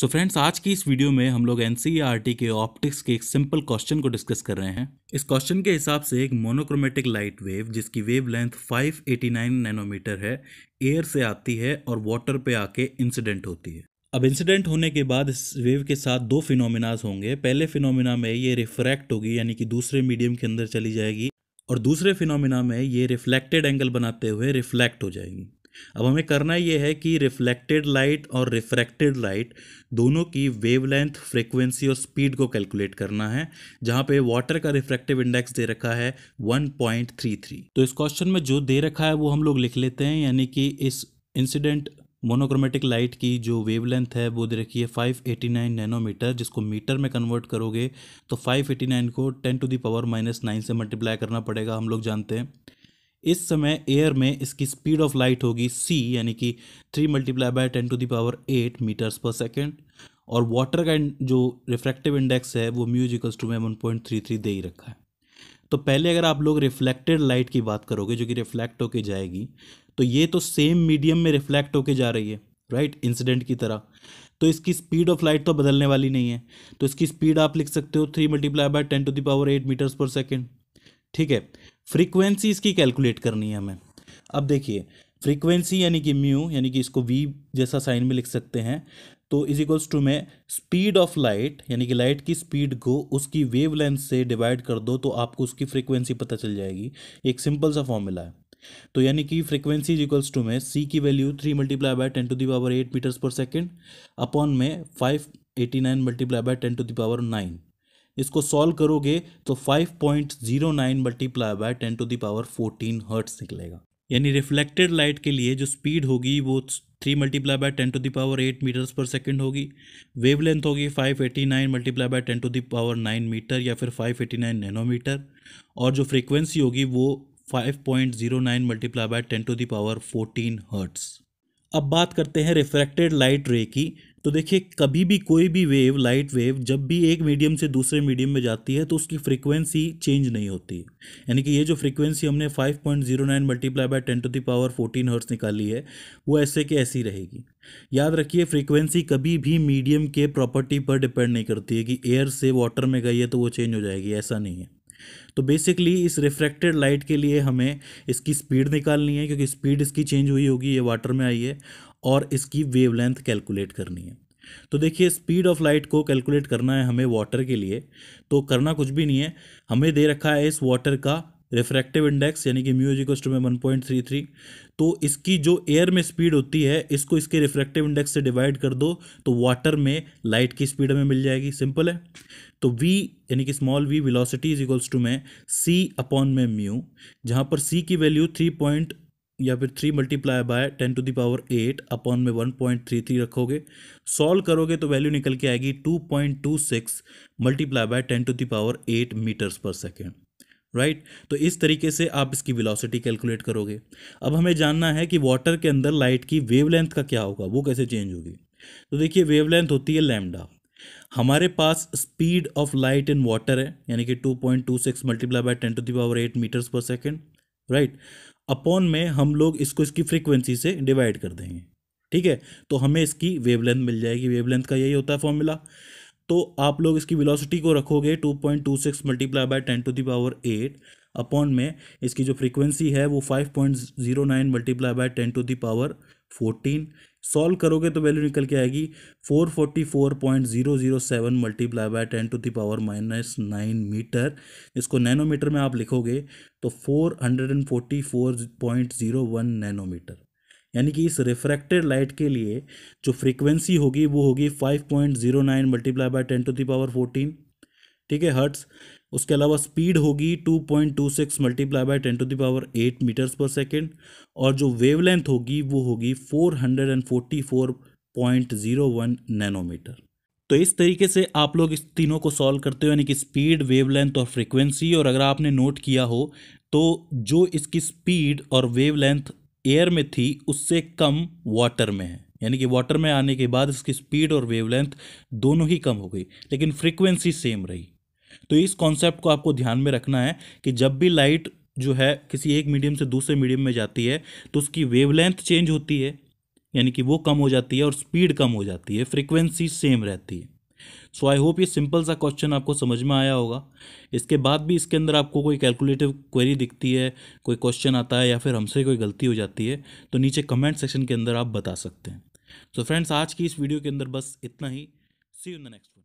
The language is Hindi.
सो so फ्रेंड्स आज की इस वीडियो में हम लोग एनसीईआरटी e के ऑप्टिक्स के एक सिंपल क्वेश्चन को डिस्कस कर रहे हैं इस क्वेश्चन के हिसाब से एक मोनोक्रोमेटिक लाइट वेव जिसकी वेव लेंथ 589 नैनोमीटर है एयर से आती है और वाटर पे आके इंसिडेंट होती है अब इंसिडेंट होने के बाद इस वेव के साथ दो फिनोमिनाज होंगे पहले फिनोमिना में ये रिफ्रैक्ट होगी यानी कि दूसरे मीडियम के अंदर चली जाएगी और दूसरे फिनोमिना में ये रिफ्लेक्टेड एंगल बनाते हुए रिफ्लेक्ट हो जाएगी अब हमें करना यह है कि रिफ्लेक्टेड लाइट और रिफ्रैक्टेड लाइट दोनों की वेवलेंथ फ्रीक्वेंसी और स्पीड को कैलकुलेट करना है जहाँ पे वाटर का रिफ्रैक्टिव इंडेक्स दे रखा है 1.33 तो इस क्वेश्चन में जो दे रखा है वो हम लोग लिख लेते हैं यानी कि इस इंसिडेंट मोनोक्रोमेटिक लाइट की जो वेवलेंथ है वो दे रखी है 589 नैनोमीटर जिसको मीटर में कन्वर्ट करोगे तो 589 को 10 to the power minus nine से मल्टीप्लाई करना पड़ेगा हम लोग जानते हैं इस समय एयर में इसकी स्पीड ऑफ लाइट होगी सी यानी कि three multiply by ten to the power eight metres पर सेकेंड और वाटर का जो रिफ्रैक्टिव इंडेक्स है वो म्यूजिकल्स टू में वन पॉइंट थ्री थ्री दे ही रखा है तो पहले अगर आप लोग रिफ्लेक्टेड लाइट की बात करोगे जो कि रिफ्लेक्ट होके जाएगी तो ये तो सेम मीडियम में रिफ्लेक्ट होके जा रही है राइट इंसिडेंट की तरह तो इसकी स्पीड ऑफ लाइट तो बदलने वाली नहीं है तो इसकी स्पीड आप लिख सकते हो three multiply by ten to the power eight metres पर सेकेंड ठीक है फ्रीक्वेंसी इसकी कैलकुलेट करनी है हमें अब देखिए फ्रीक्वेंसी यानी कि म्यू यानी कि इसको वी जैसा साइन में लिख सकते हैं तो इज इक्वल्स टू में स्पीड ऑफ लाइट यानी कि लाइट की स्पीड को उसकी वेव लेंथ से डिवाइड कर दो तो आपको उसकी फ्रीक्वेंसी पता चल जाएगी एक सिंपल सा फॉर्मूला है तो यानी कि फ्रीक्वेंसी इज इक्वल्स टू में सी की value three multiply by ten to the power eight metres पर सेकेंड अपॉन में five eighty nine multiply by ten to the power nine इसको सॉल्व करोगे तो 5.09 point zero nine multiply by ten to the power fourteen hertz निकलेगा यानी रिफ्लेक्टेड लाइट के लिए जो स्पीड होगी वो three multiply by ten to the power eight metres पर सेकेंड होगी वेवलेंथ होगी five eighty nine multiply by ten to the power nine metre या फिर फाइव एटी नाइन नैनोमीटर और जो फ्रीक्वेंसी होगी वो five point zero nine multiply by ten to the power fourteen hertz अब बात करते हैं रिफ्रैक्टेड लाइट रे की तो देखिए कभी भी कोई भी वेव लाइट वेव जब भी एक मीडियम से दूसरे मीडियम में जाती है तो उसकी फ्रीक्वेंसी चेंज नहीं होती यानी कि ये जो फ्रीक्वेंसी हमने 5.09 point zero nine multiply by ten to the power fourteen hertz निकाली है वो ऐसे के ऐसी रहेगी याद रखिए फ्रीक्वेंसी कभी भी मीडियम के प्रॉपर्टी पर डिपेंड नहीं करती है कि एयर से वाटर में गई है तो वो चेंज हो जाएगी ऐसा नहीं है तो बेसिकली इस रिफ्रैक्टेड लाइट के लिए हमें इसकी स्पीड निकालनी है क्योंकि स्पीड इसकी चेंज हुई होगी ये वाटर में आई है और इसकी वेवलेंथ कैलकुलेट करनी है तो देखिए स्पीड ऑफ लाइट को कैलकुलेट करना है हमें वाटर के लिए तो करना कुछ भी नहीं है हमें दे रखा है इस वाटर का रिफ्रैक्टिव इंडेक्स यानी कि म्यूज इक्वस टू में वन पॉइंट थ्री थ्री तो इसकी जो एयर में स्पीड होती है इसको इसके रिफ्रैक्टिव इंडेक्स से डिवाइड कर दो तो वाटर में लाइट की स्पीड हमें मिल जाएगी सिंपल है तो वी यानी कि small V velocity is equals to में सी अपॉन में म्यू जहाँ पर सी की वैल्यू थ्री पॉइंट या फिर three multiply by ten to the power eight upon में वन पॉइंट थ्री थ्री रखोगे सॉल्व करोगे तो वैल्यू निकल के आएगी two point two six multiply by ten to the power eight metres पर सेकेंड राइट right? तो इस तरीके से आप इसकी वेलोसिटी कैलकुलेट करोगे अब हमें जानना है कि वाटर के अंदर लाइट की वेवलेंथ का क्या होगा वो कैसे चेंज होगी तो देखिए वेवलेंथ होती है लैमडा हमारे पास speed of light in water है यानी कि 2.26 point two six multiply by ten to the power eight metres पर सेकेंड राइट अपॉन में हम लोग इसको इसकी फ्रीक्वेंसी से डिवाइड कर देंगे ठीक है तो हमें इसकी वेवलेंथ मिल जाएगी वेवलेंथ का यही होता है फॉर्मूला तो आप लोग इसकी वेलोसिटी को रखोगे two point two six multiply by ten to the power eight upon में इसकी जो फ्रीक्वेंसी है वो five point zero nine multiply by ten to the power fourteen solve करोगे तो वैल्यू निकल के आएगी four forty four point zero zero seven multiply by ten to the power minus nine metre इसको नैनोमीटर में आप लिखोगे तो four hundred and forty four point zero one nanometre यानी कि इस रिफ्रैक्टेड लाइट के लिए जो फ्रीक्वेंसी होगी वो होगी five point zero nine multiply by ten to the power fourteen ठीक है हर्ट्स उसके अलावा स्पीड होगी 2.26 multiply by ten to the power metres पर सेकेंड और जो वेवलेंथ होगी वो होगी 444.01 नैनोमीटर तो इस तरीके से आप लोग इस तीनों को सॉल्व करते हो यानी कि स्पीड वेवलेंथ और फ्रीक्वेंसी और अगर आपने नोट किया हो तो जो इसकी स्पीड और वेवलेंथ एयर में थी उससे कम वाटर में है यानी कि वाटर में आने के बाद इसकी स्पीड और वेवलेंथ दोनों ही कम हो गई लेकिन फ्रीक्वेंसी सेम रही तो इस कॉन्सेप्ट को आपको ध्यान में रखना है कि जब भी लाइट जो है किसी एक मीडियम से दूसरे मीडियम में जाती है तो उसकी वेवलेंथ चेंज होती है यानी कि वो कम हो जाती है और स्पीड कम हो जाती है फ्रिक्वेंसी सेम रहती है सो आई होप ये सिंपल सा क्वेश्चन आपको समझ में आया होगा इसके बाद भी इसके अंदर आपको कोई कैलकुलेटिव क्वेरी दिखती है कोई क्वेश्चन आता है या फिर हमसे कोई गलती हो जाती है तो नीचे कमेंट सेक्शन के अंदर आप बता सकते हैं सो so फ्रेंड्स आज की इस वीडियो के अंदर बस इतना ही सी यू द नेक्स्ट